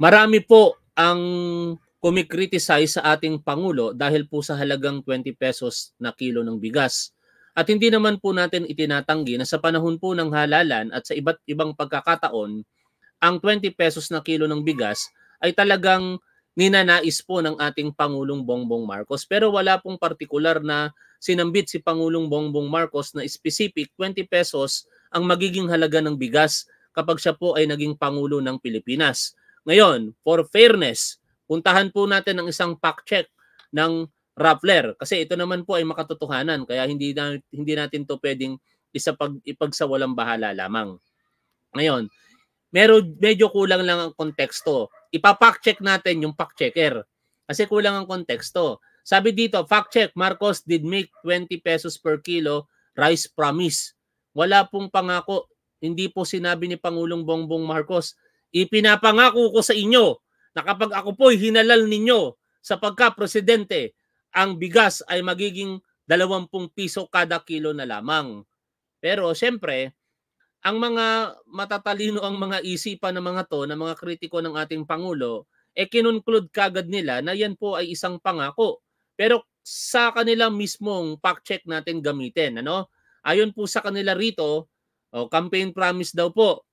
Marami po ang kumikritisize sa ating Pangulo dahil po sa halagang 20 pesos na kilo ng bigas. At hindi naman po natin itinatanggi na sa panahon po ng halalan at sa iba't ibang pagkakataon, ang 20 pesos na kilo ng bigas ay talagang ninanais po ng ating Pangulong Bongbong Marcos. Pero wala pong partikular na sinambit si Pangulong Bongbong Marcos na specific 20 pesos ang magiging halaga ng bigas kapag siya po ay naging Pangulo ng Pilipinas. Ngayon, for fairness, puntahan po natin ang isang fact check ng Rappler kasi ito naman po ay makatotohanan kaya hindi na, hindi natin to pwedeng isa pag ipagsawalang bahala lamang. Ngayon, medyo medyo kulang lang ang konteksto. Ipa-fact check natin yung fact checker kasi kulang ang konteksto. Sabi dito, fact check, Marcos did make 20 pesos per kilo rice promise. Wala pong pangako. Hindi po sinabi ni Pangulong Bongbong Marcos Ipinapangako ko sa inyo na kapag ako po'y hinalal ninyo sa pagka-presidente, ang bigas ay magiging 20 piso kada kilo na lamang. Pero siyempre, ang mga matatalino ang mga isipan ng mga to, ng mga kritiko ng ating Pangulo, eh kinunclude kagad nila na yan po ay isang pangako. Pero sa kanila mismong fact check natin gamitin. Ano? Ayon po sa kanila rito, oh, campaign promise daw po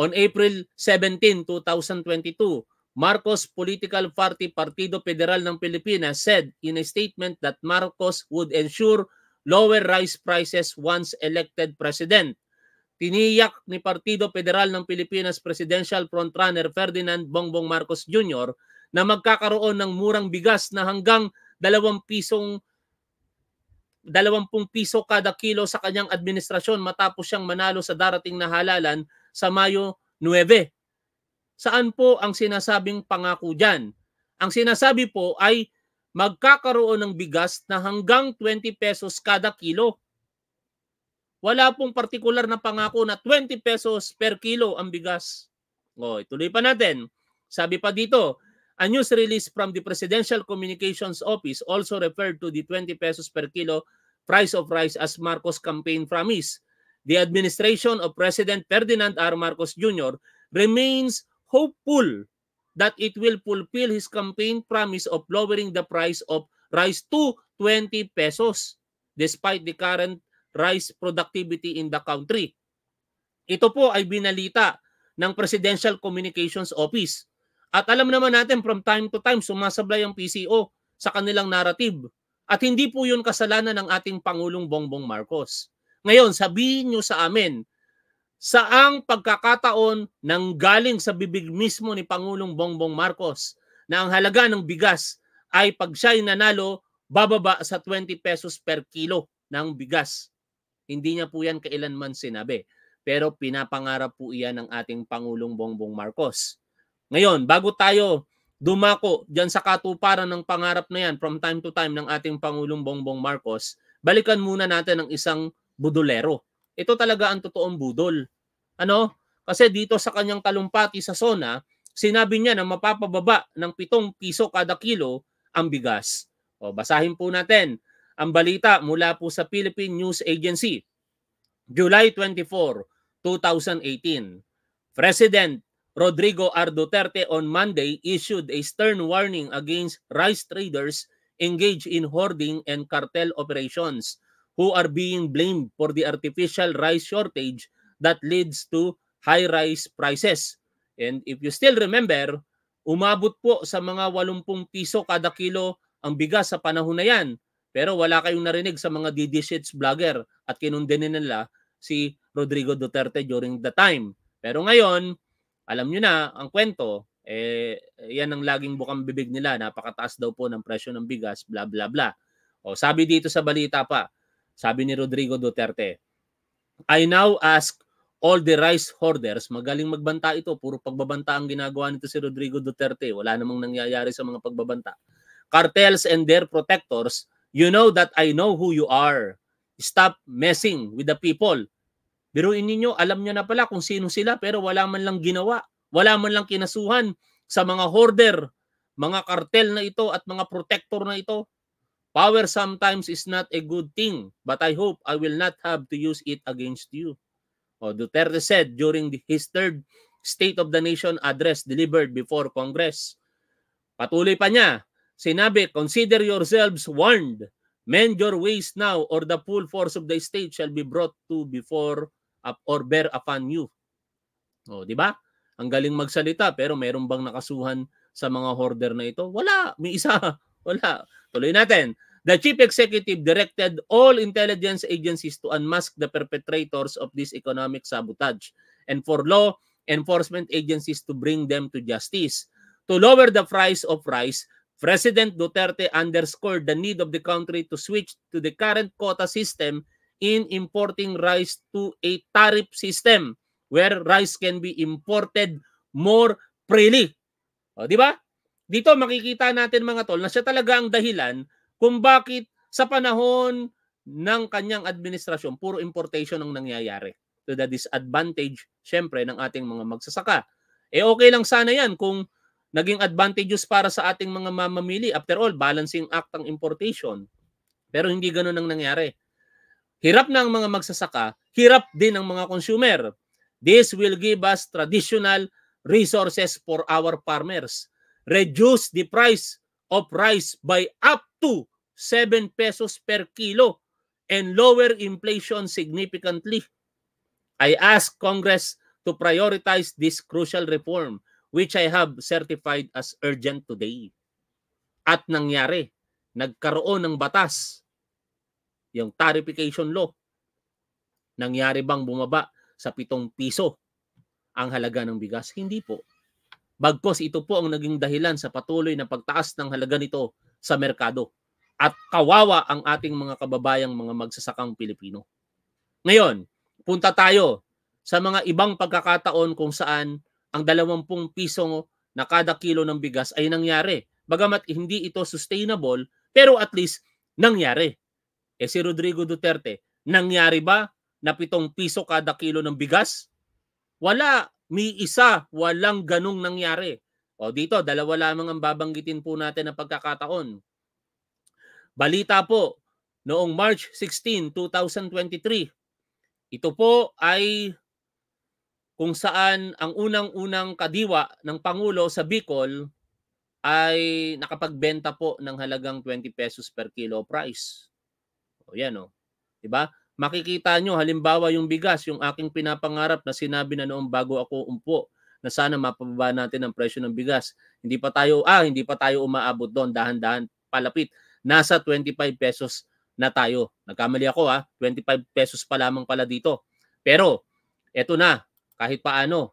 On April 17, 2022, Marcos Political Party Partido Federal ng Pilipinas said in a statement that Marcos would ensure lower rice prices once elected president. Tiniyak ni Partido Federal ng Pilipinas Presidential Frontrunner Ferdinand Bongbong Marcos Jr. na magkakaroon ng murang bigas na hanggang 2 pisong 20 piso kada kilo sa kanyang administrasyon matapos siyang manalo sa darating na halalan sa Mayo 9. Saan po ang sinasabing pangako dyan? Ang sinasabi po ay magkakaroon ng bigas na hanggang 20 pesos kada kilo. Wala pong partikular na pangako na 20 pesos per kilo ang bigas. O, oh, ituloy pa natin. Sabi pa dito, a news release from the Presidential Communications Office also referred to the 20 pesos per kilo price of rice as Marcos campaign promise the administration of President Ferdinand R. Marcos Jr. remains hopeful that it will fulfill his campaign promise of lowering the price of rice to 20 pesos despite the current rice productivity in the country. Ito po ay binalita ng Presidential Communications Office. At alam naman natin from time to time sumasablay ang PCO sa kanilang narrative. At hindi po yun kasalanan ng ating Pangulong Bongbong Marcos. Ngayon, sabihin nyo sa amin, saang pagkakataon nang galing sa bibig mismo ni Pangulong Bongbong Marcos na ang halaga ng bigas ay pag siya'y nanalo, bababa sa 20 pesos per kilo ng bigas. Hindi niya po yan kailanman sinabi. Pero pinapangarap po iyan ng ating Pangulong Bongbong Marcos. Ngayon, bago tayo dumako dyan sa katuparan ng pangarap na yan from time to time ng ating Pangulong Bongbong Marcos, balikan muna natin ang isang budolero. Ito talaga ang totoong budol. Ano? Kasi dito sa kanyang talumpati sa Sona, sinabi niya na mapapababa ng 7 piso kada kilo ang bigas. O, basahin po natin ang balita mula po sa Philippine News Agency. July 24, 2018. President Rodrigo R. Duterte on Monday issued a stern warning against rice traders engaged in hoarding and cartel operations who are being blamed for the artificial rice shortage that leads to high rice prices. And if you still remember, umabot po sa mga 80 piso kada kilo ang bigas sa panahon na yan. Pero wala kayong narinig sa mga DD Shits vlogger at kinundin nila si Rodrigo Duterte during the time. Pero ngayon, alam nyo na ang kwento, eh, yan ang laging bukang bibig nila, napakataas daw po ng presyo ng bigas, bla bla bla. O, sabi dito sa balita pa, sabi ni Rodrigo Duterte, I now ask all the rice hoarders, magaling magbanta ito, puro pagbabanta ang ginagawa nito si Rodrigo Duterte. Wala namang nangyayari sa mga pagbabanta. Cartels and their protectors, you know that I know who you are. Stop messing with the people. Biruin ninyo, alam nyo na pala kung sino sila pero wala man lang ginawa. Wala man lang kinasuhan sa mga hoarder, mga cartel na ito at mga protector na ito. Power sometimes is not a good thing, but I hope I will not have to use it against you. O oh, Duterte said during his third State of the Nation address delivered before Congress. Patuloy pa niya, sinabi, consider yourselves warned. Mend your ways now or the full force of the state shall be brought to before or bear upon you. O, oh, di ba? Ang galing magsalita pero meron bang nakasuhan sa mga hoarder na ito? Wala, may isa Wala. Tuloy natin. The chief executive directed all intelligence agencies to unmask the perpetrators of this economic sabotage and for law enforcement agencies to bring them to justice. To lower the price of rice, President Duterte underscored the need of the country to switch to the current quota system in importing rice to a tariff system where rice can be imported more freely. O, di ba? Dito makikita natin mga tol na siya talaga ang dahilan kung bakit sa panahon ng kanyang administrasyon, puro importation ang nangyayari to the disadvantage, syempre, ng ating mga magsasaka. Eh okay lang sana yan kung naging advantageous para sa ating mga mamamili. After all, balancing act ang importation. Pero hindi ganoon ang nangyari. Hirap na ang mga magsasaka, hirap din ang mga consumer. This will give us traditional resources for our farmers reduce the price of rice by up to 7 pesos per kilo and lower inflation significantly. I ask Congress to prioritize this crucial reform which I have certified as urgent today. At nangyari, nagkaroon ng batas yung tarification law. Nangyari bang bumaba sa 7 piso ang halaga ng bigas? Hindi po. Bagkos ito po ang naging dahilan sa patuloy na pagtaas ng halaga nito sa merkado at kawawa ang ating mga kababayang mga magsasakang Pilipino. Ngayon, punta tayo sa mga ibang pagkakataon kung saan ang 20 piso na kada kilo ng bigas ay nangyari. Bagamat hindi ito sustainable, pero at least nangyari. Eh si Rodrigo Duterte, nangyari ba na 7 piso kada kilo ng bigas? Wala may isa, walang ganong nangyari. O dito, dalawa lamang ang babanggitin po natin ng pagkakataon. Balita po, noong March 16, 2023, ito po ay kung saan ang unang-unang kadiwa ng Pangulo sa Bicol ay nakapagbenta po ng halagang 20 pesos per kilo price. O yan o. Diba? Makikita nyo, halimbawa yung bigas, yung aking pinapangarap na sinabi na noong bago ako umpo na sana mapababa natin ang presyo ng bigas. Hindi pa tayo, ah, hindi pa tayo umaabot doon, dahan-dahan palapit. Nasa 25 pesos na tayo. Nagkamali ako ha, ah, 25 pesos pa lamang pala dito. Pero, eto na, kahit paano.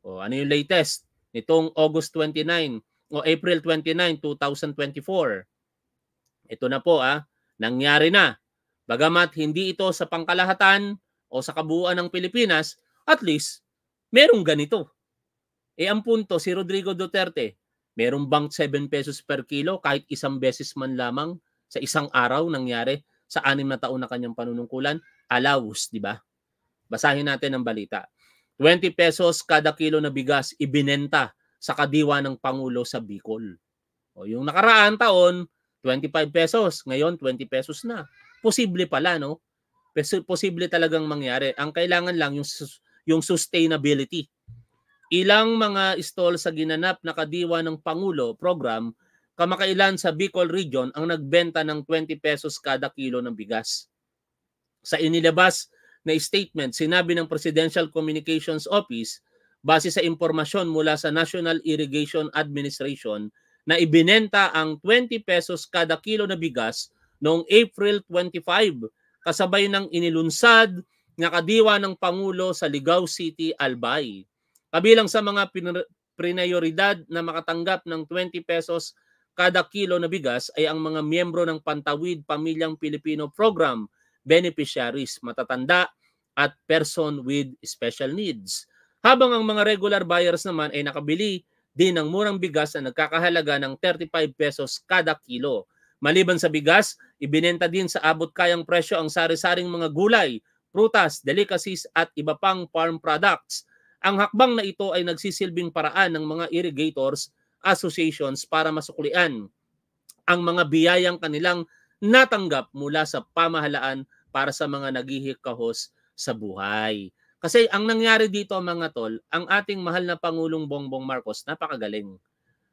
O, ano yung latest? Nitong August 29 o April 29, 2024. Ito na po ah, nangyari na Bagamat hindi ito sa pangkalahatan o sa kabuuan ng Pilipinas, at least merong ganito. E ang punto, si Rodrigo Duterte, merong bang 7 pesos per kilo kahit isang beses man lamang sa isang araw nangyari sa anim na taon na kanyang panunungkulan? Alawus, di ba? Basahin natin ang balita. 20 pesos kada kilo na bigas ibinenta sa kadiwa ng Pangulo sa Bicol. O yung nakaraan taon, 25 pesos. Ngayon, 20 pesos na posible pala, no? Posible talagang mangyari. Ang kailangan lang yung, yung sustainability. Ilang mga stall sa ginanap na kadiwa ng Pangulo program, kamakailan sa Bicol Region ang nagbenta ng 20 pesos kada kilo ng bigas. Sa inilabas na statement, sinabi ng Presidential Communications Office, base sa impormasyon mula sa National Irrigation Administration, na ibinenta ang 20 pesos kada kilo na bigas noong April 25 kasabay ng inilunsad na kadiwa ng Pangulo sa Ligao City, Albay. Kabilang sa mga prioridad na makatanggap ng 20 pesos kada kilo na bigas ay ang mga miyembro ng Pantawid Pamilyang Pilipino Program beneficiaries, matatanda at person with special needs. Habang ang mga regular buyers naman ay nakabili din ng murang bigas na nagkakahalaga ng 35 pesos kada kilo. Maliban sa bigas, ibinenta din sa abot kayang presyo ang sari-saring mga gulay, prutas, delicacies at iba pang farm products. Ang hakbang na ito ay nagsisilbing paraan ng mga irrigators associations para masuklian ang mga biyayang kanilang natanggap mula sa pamahalaan para sa mga naghihikahos sa buhay. Kasi ang nangyari dito mga tol, ang ating mahal na Pangulong Bongbong Marcos napakagaling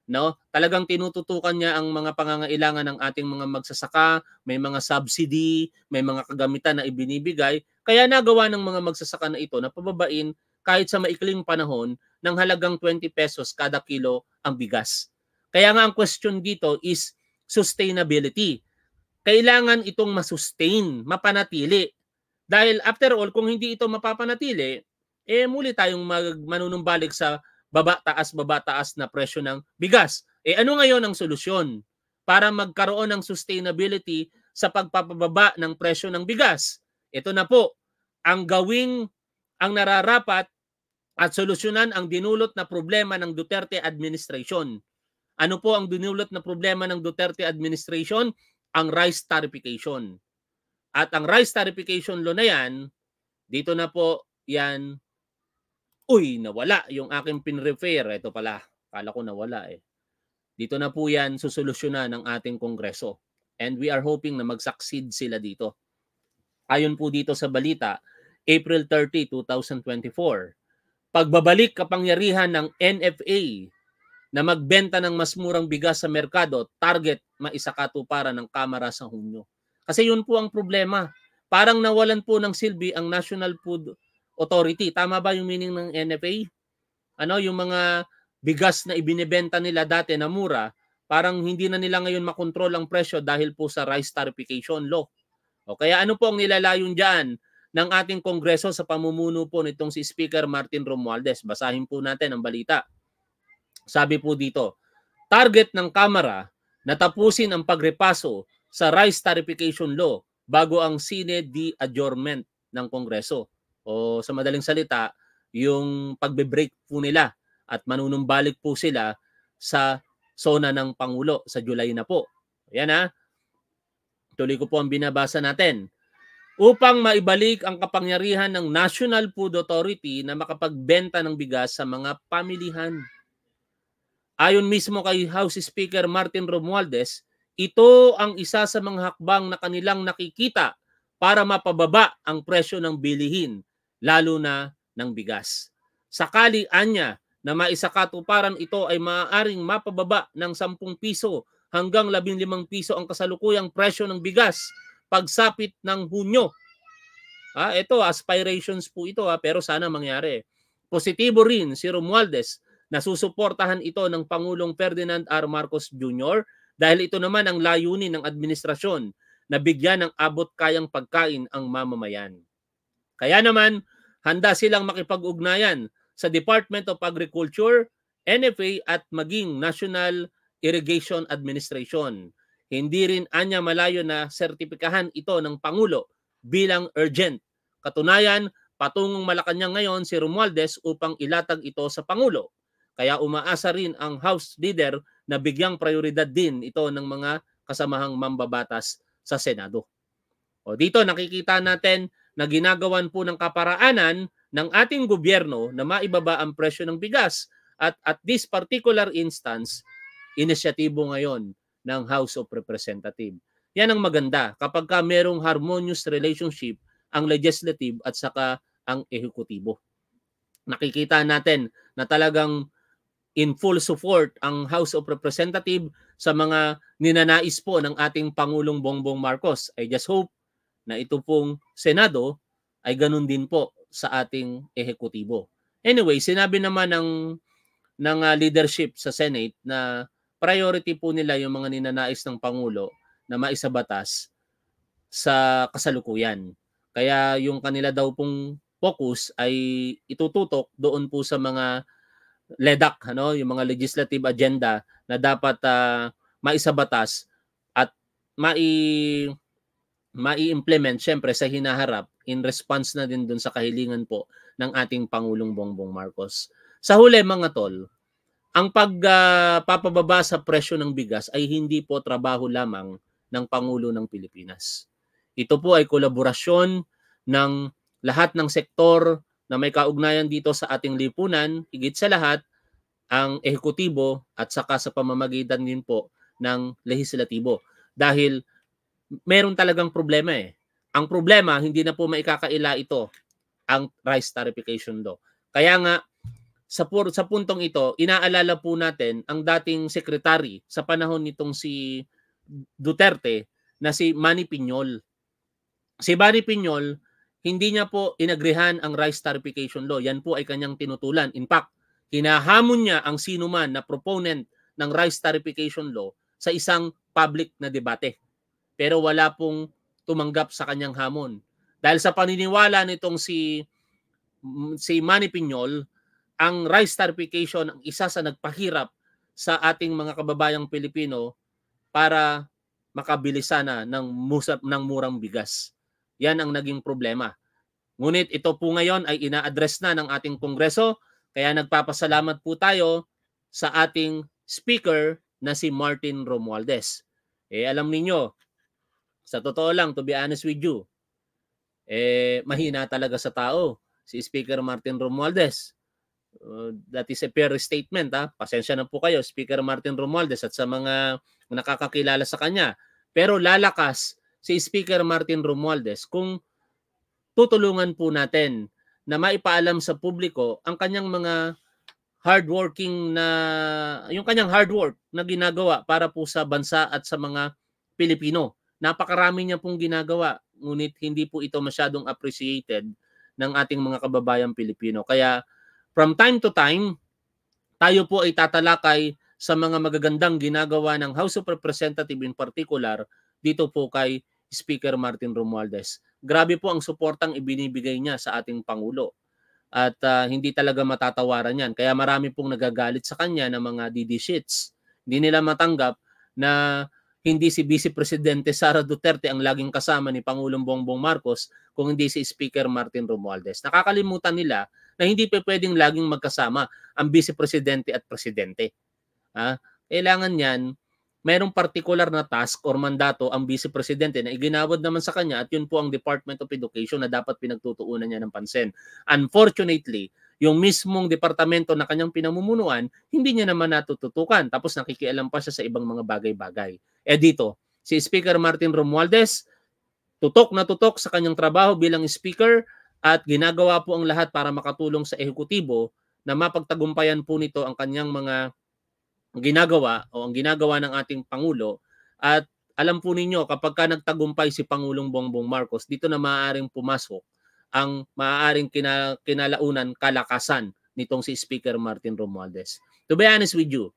no? Talagang tinututukan niya ang mga pangangailangan ng ating mga magsasaka, may mga subsidy, may mga kagamitan na ibinibigay. Kaya nagawa ng mga magsasaka na ito na pababain kahit sa maikling panahon ng halagang 20 pesos kada kilo ang bigas. Kaya nga ang question dito is sustainability. Kailangan itong masustain, mapanatili. Dahil after all, kung hindi ito mapapanatili, eh muli tayong mag, manunumbalik sa baba taas baba taas na presyo ng bigas. Eh ano ngayon ang solusyon para magkaroon ng sustainability sa pagpapababa ng presyo ng bigas? Ito na po ang gawing ang nararapat at solusyonan ang dinulot na problema ng Duterte administration. Ano po ang dinulot na problema ng Duterte administration? Ang rice tarification. At ang rice tarification lo na yan, dito na po yan Uy, nawala yung aking pinrefer. Ito pala, kala ko nawala eh. Dito na po yan susolusyonan ng ating kongreso. And we are hoping na mag-succeed sila dito. Ayon po dito sa balita, April 30, 2024, pagbabalik kapangyarihan ng NFA na magbenta ng mas murang bigas sa merkado, target maisakatuparan ng Kamara sa Hunyo. Kasi yun po ang problema. Parang nawalan po ng silbi ang National Food authority. Tama ba yung meaning ng NFA? Ano, yung mga bigas na ibinebenta nila dati na mura, parang hindi na nila ngayon makontrol ang presyo dahil po sa rice tarification law. O kaya ano po ang nilalayon dyan ng ating kongreso sa pamumuno po nitong si Speaker Martin Romualdez? Basahin po natin ang balita. Sabi po dito, target ng Kamara na tapusin ang pagrepaso sa rice tarification law bago ang sine de adjournment ng Kongreso o sa madaling salita, yung pagbe-break po nila at manunumbalik po sila sa sona ng Pangulo sa July na po. Yan ha. Ah. Tuloy ko po ang binabasa natin. Upang maibalik ang kapangyarihan ng National Food Authority na makapagbenta ng bigas sa mga pamilihan. Ayon mismo kay House Speaker Martin Romualdez, ito ang isa sa mga hakbang na kanilang nakikita para mapababa ang presyo ng bilihin lalo na ng bigas. Sakali anya na maisakatuparan ito ay maaaring mapababa ng 10 piso hanggang 15 piso ang kasalukuyang presyo ng bigas pagsapit ng Hunyo. Ah, ito aspirations po ito ah, pero sana mangyari. Positibo rin si Romualdez na susuportahan ito ng Pangulong Ferdinand R. Marcos Jr. dahil ito naman ang layunin ng administrasyon na bigyan ng abot kayang pagkain ang mamamayan. Kaya naman, handa silang makipag-ugnayan sa Department of Agriculture, NFA at maging National Irrigation Administration. Hindi rin anya malayo na sertipikahan ito ng Pangulo bilang urgent. Katunayan, patungong Malacanang ngayon si Romualdez upang ilatag ito sa Pangulo. Kaya umaasa rin ang House Leader na bigyang prioridad din ito ng mga kasamahang mambabatas sa Senado. O dito nakikita natin na ginagawan po ng kaparaanan ng ating gobyerno na maibaba ang presyo ng bigas at at this particular instance inisyatibo ngayon ng House of Representatives. Yan ang maganda kapag ka merong harmonious relationship ang legislative at saka ang ehekutibo. Nakikita natin na talagang in full support ang House of Representatives sa mga ninanais po ng ating Pangulong Bongbong Marcos. I just hope na ito pong Senado ay ganun din po sa ating ehekutibo. Anyway, sinabi naman ng ng ah, leadership sa Senate na priority po nila yung mga ninanais ng pangulo na maisabatas sa kasalukuyan. Kaya yung kanila daw pong focus ay itututok doon po sa mga LEDAC, ano, yung mga legislative agenda na dapat uh, maisabatas at mai mai-implement syempre sa hinaharap in response na din dun sa kahilingan po ng ating Pangulong Bongbong Marcos. Sa huli mga tol, ang pagpapababa ah, uh, sa presyo ng bigas ay hindi po trabaho lamang ng Pangulo ng Pilipinas. Ito po ay kolaborasyon ng lahat ng sektor na may kaugnayan dito sa ating lipunan, higit sa lahat ang ehekutibo at saka sa pamamagitan din po ng lehislatibo. Dahil meron talagang problema eh. Ang problema, hindi na po maikakaila ito ang rice tarification law. Kaya nga, sa, pur- sa puntong ito, inaalala po natin ang dating secretary sa panahon nitong si Duterte na si Manny Pinyol. Si Manny Pinyol, hindi niya po inagrihan ang rice tarification law. Yan po ay kanyang tinutulan. In fact, hinahamon niya ang sinuman na proponent ng rice tarification law sa isang public na debate pero wala pong tumanggap sa kanyang hamon. Dahil sa paniniwala nitong si mm, si Manny Pinyol, ang rice tarification ang isa sa nagpahirap sa ating mga kababayang Pilipino para makabili sana ng, musap, ng murang bigas. Yan ang naging problema. Ngunit ito po ngayon ay ina-address na ng ating Kongreso kaya nagpapasalamat po tayo sa ating speaker na si Martin Romualdez. Eh alam niyo, sa totoo lang, to be honest with you, eh, mahina talaga sa tao. Si Speaker Martin Romualdez. Uh, that is a fair statement. Ha? Ah. Pasensya na po kayo, Speaker Martin Romualdez at sa mga nakakakilala sa kanya. Pero lalakas si Speaker Martin Romualdez kung tutulungan po natin na maipaalam sa publiko ang kanyang mga hardworking na yung kanyang hard work na ginagawa para po sa bansa at sa mga Pilipino. Napakarami niya pong ginagawa, ngunit hindi po ito masyadong appreciated ng ating mga kababayan Pilipino. Kaya from time to time, tayo po ay tatalakay sa mga magagandang ginagawa ng House of Representatives in particular dito po kay Speaker Martin Romualdez. Grabe po ang suportang ibinibigay niya sa ating Pangulo at uh, hindi talaga matatawaran yan. Kaya marami pong nagagalit sa kanya ng mga DD sheets. Hindi nila matanggap na hindi si Vice Presidente Sara Duterte ang laging kasama ni Pangulong Bongbong Marcos kung hindi si Speaker Martin Romualdez. Nakakalimutan nila na hindi pa pwedeng laging magkasama ang Vice Presidente at Presidente. Ha? Kailangan niyan, mayroong particular na task or mandato ang Vice Presidente na iginawad naman sa kanya at yun po ang Department of Education na dapat pinagtutuunan niya ng pansin. Unfortunately, yung mismong departamento na kanyang pinamumunuan, hindi niya naman natututukan. Tapos nakikialam pa siya sa ibang mga bagay-bagay. Eh dito, si Speaker Martin Romualdez, tutok na tutok sa kanyang trabaho bilang Speaker at ginagawa po ang lahat para makatulong sa ehekutibo na mapagtagumpayan po nito ang kanyang mga ginagawa o ang ginagawa ng ating Pangulo at alam po ninyo kapag ka nagtagumpay si Pangulong Bongbong Marcos dito na maaaring pumasok ang maaaring kina, kinalaunan kalakasan nitong si Speaker Martin Romualdez. To be honest with you,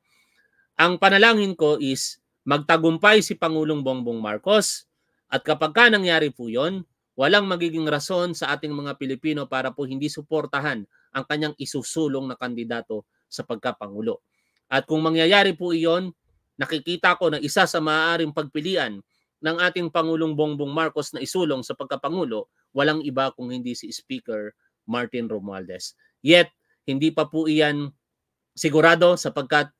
ang panalangin ko is magtagumpay si Pangulong Bongbong Marcos at kapag ka nangyari po yon, walang magiging rason sa ating mga Pilipino para po hindi suportahan ang kanyang isusulong na kandidato sa pagkapangulo. At kung mangyayari po iyon, nakikita ko na isa sa maaaring pagpilian ng ating Pangulong Bongbong Marcos na isulong sa pagkapangulo walang iba kung hindi si Speaker Martin Romualdez. Yet, hindi pa po iyan sigurado sapagkat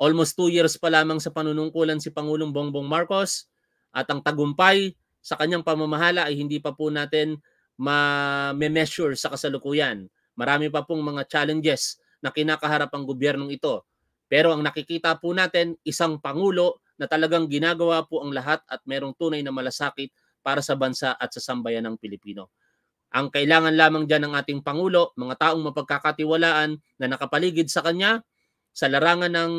almost two years pa lamang sa panunungkulan si Pangulong Bongbong Marcos at ang tagumpay sa kanyang pamamahala ay hindi pa po natin ma-measure sa kasalukuyan. Marami pa pong mga challenges na kinakaharap ang gobyernong ito. Pero ang nakikita po natin, isang pangulo na talagang ginagawa po ang lahat at merong tunay na malasakit para sa bansa at sa sambayan ng Pilipino. Ang kailangan lamang dyan ng ating Pangulo, mga taong mapagkakatiwalaan na nakapaligid sa kanya sa larangan ng,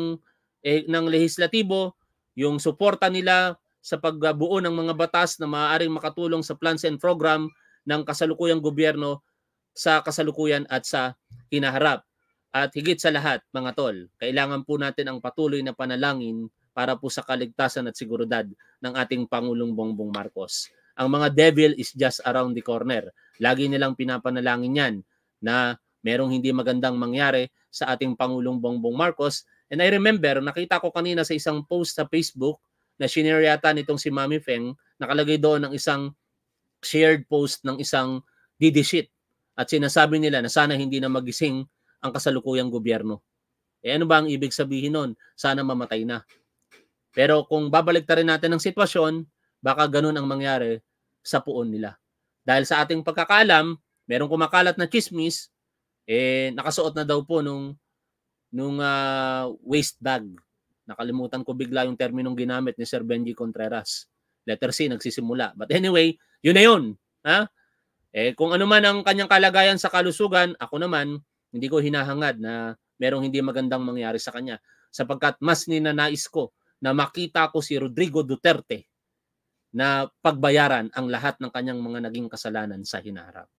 eh, ng lehislatibo, yung suporta nila sa pagbuo ng mga batas na maaaring makatulong sa plans and program ng kasalukuyang gobyerno sa kasalukuyan at sa hinaharap. At higit sa lahat, mga tol, kailangan po natin ang patuloy na panalangin para po sa kaligtasan at seguridad ng ating Pangulong Bongbong Marcos ang mga devil is just around the corner. Lagi nilang pinapanalangin yan na merong hindi magandang mangyari sa ating Pangulong Bongbong Marcos. And I remember, nakita ko kanina sa isang post sa Facebook na shinare yata nitong si Mami Feng, nakalagay doon ang isang shared post ng isang didishit. At sinasabi nila na sana hindi na magising ang kasalukuyang gobyerno. Eh ano ba ang ibig sabihin nun? Sana mamatay na. Pero kung babalik natin ang sitwasyon, baka ganun ang mangyari sa puon nila. Dahil sa ating pagkakalam, merong kumakalat na chismis, eh nakasuot na daw po nung nung uh, waste bag. Nakalimutan ko bigla yung terminong ginamit ni Sir Benji Contreras. Letter C nagsisimula. But anyway, yun na yun. Ha? Eh kung ano man ang kanyang kalagayan sa kalusugan, ako naman hindi ko hinahangad na merong hindi magandang mangyari sa kanya sapagkat mas ninanais ko na makita ko si Rodrigo Duterte na pagbayaran ang lahat ng kanyang mga naging kasalanan sa hinaharap.